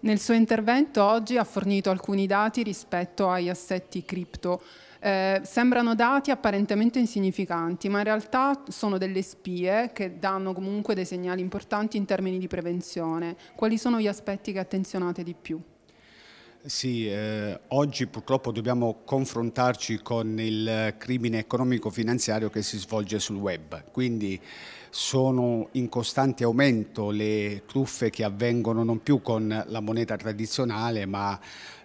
Nel suo intervento oggi ha fornito alcuni dati rispetto agli assetti cripto. Eh, sembrano dati apparentemente insignificanti, ma in realtà sono delle spie che danno comunque dei segnali importanti in termini di prevenzione. Quali sono gli aspetti che attenzionate di più? Sì, eh, oggi purtroppo dobbiamo confrontarci con il crimine economico-finanziario che si svolge sul web, quindi sono in costante aumento le truffe che avvengono non più con la moneta tradizionale ma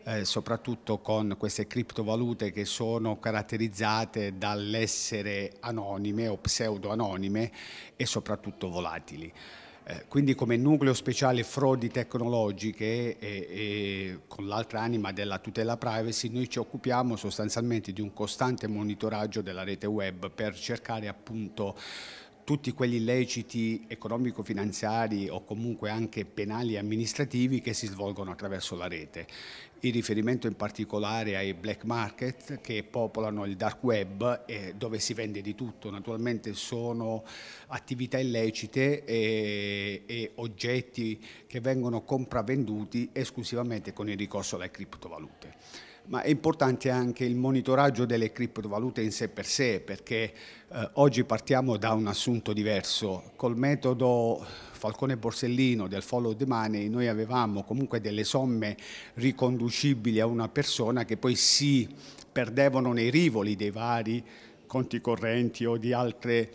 eh, soprattutto con queste criptovalute che sono caratterizzate dall'essere anonime o pseudo anonime e soprattutto volatili. Eh, quindi come nucleo speciale frodi tecnologiche e, e, con l'altra anima della tutela privacy noi ci occupiamo sostanzialmente di un costante monitoraggio della rete web per cercare appunto tutti quegli illeciti economico-finanziari o comunque anche penali e amministrativi che si svolgono attraverso la rete. In riferimento in particolare ai black market che popolano il dark web eh, dove si vende di tutto, naturalmente sono attività illecite e, e oggetti che vengono compravenduti esclusivamente con il ricorso alle criptovalute ma è importante anche il monitoraggio delle criptovalute in sé per sé, perché eh, oggi partiamo da un assunto diverso. Col metodo Falcone Borsellino del follow the money noi avevamo comunque delle somme riconducibili a una persona che poi si perdevano nei rivoli dei vari conti correnti o di altre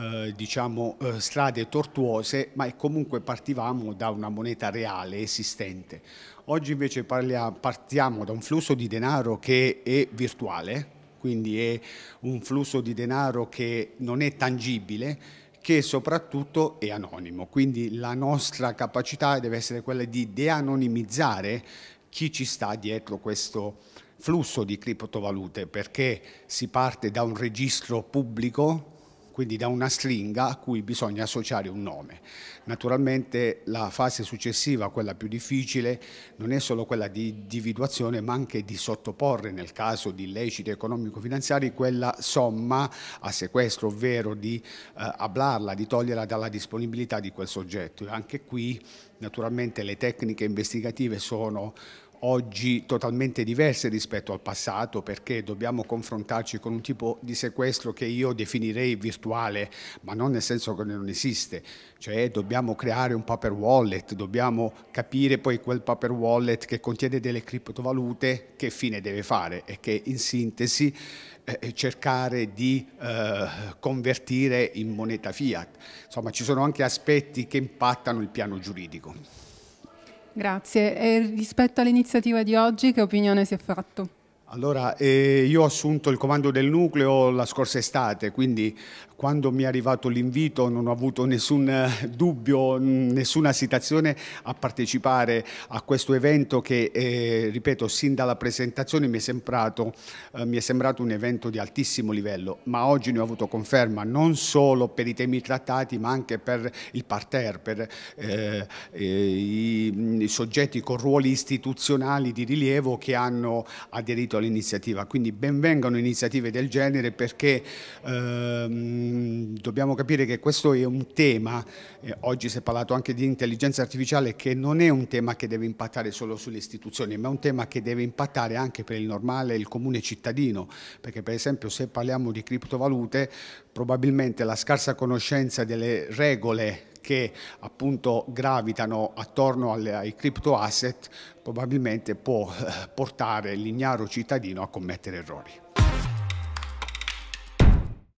eh, diciamo, eh, strade tortuose, ma comunque partivamo da una moneta reale esistente. Oggi invece parlia, partiamo da un flusso di denaro che è virtuale, quindi è un flusso di denaro che non è tangibile, che soprattutto è anonimo. Quindi la nostra capacità deve essere quella di deanonimizzare chi ci sta dietro questo flusso di criptovalute, perché si parte da un registro pubblico quindi da una stringa a cui bisogna associare un nome. Naturalmente la fase successiva, quella più difficile, non è solo quella di individuazione ma anche di sottoporre nel caso di illeciti economico-finanziari quella somma a sequestro, ovvero di eh, ablarla, di toglierla dalla disponibilità di quel soggetto. E anche qui naturalmente le tecniche investigative sono oggi totalmente diverse rispetto al passato perché dobbiamo confrontarci con un tipo di sequestro che io definirei virtuale, ma non nel senso che non esiste, cioè dobbiamo creare un paper wallet, dobbiamo capire poi quel paper wallet che contiene delle criptovalute che fine deve fare e che in sintesi eh, eh cercare di eh, convertire in moneta fiat. Insomma, ci sono anche aspetti che impattano il piano giuridico. Grazie. E rispetto all'iniziativa di oggi, che opinione si è fatto? Allora, eh, io ho assunto il comando del nucleo la scorsa estate, quindi quando mi è arrivato l'invito non ho avuto nessun eh, dubbio, nessuna esitazione a partecipare a questo evento che, eh, ripeto, sin dalla presentazione mi è, sembrato, eh, mi è, sembrato, un evento di altissimo livello, ma oggi ne ho avuto conferma non solo per i temi trattati, ma anche per il parterre, per eh, eh, i, soggetti con ruoli istituzionali di rilievo che hanno aderito all'iniziativa. Quindi benvengano iniziative del genere perché ehm, dobbiamo capire che questo è un tema, eh, oggi si è parlato anche di intelligenza artificiale, che non è un tema che deve impattare solo sulle istituzioni, ma è un tema che deve impattare anche per il normale, il comune cittadino, perché per esempio se parliamo di criptovalute probabilmente la scarsa conoscenza delle regole che appunto gravitano attorno alle, ai crypto asset probabilmente può eh, portare l'ignaro cittadino a commettere errori.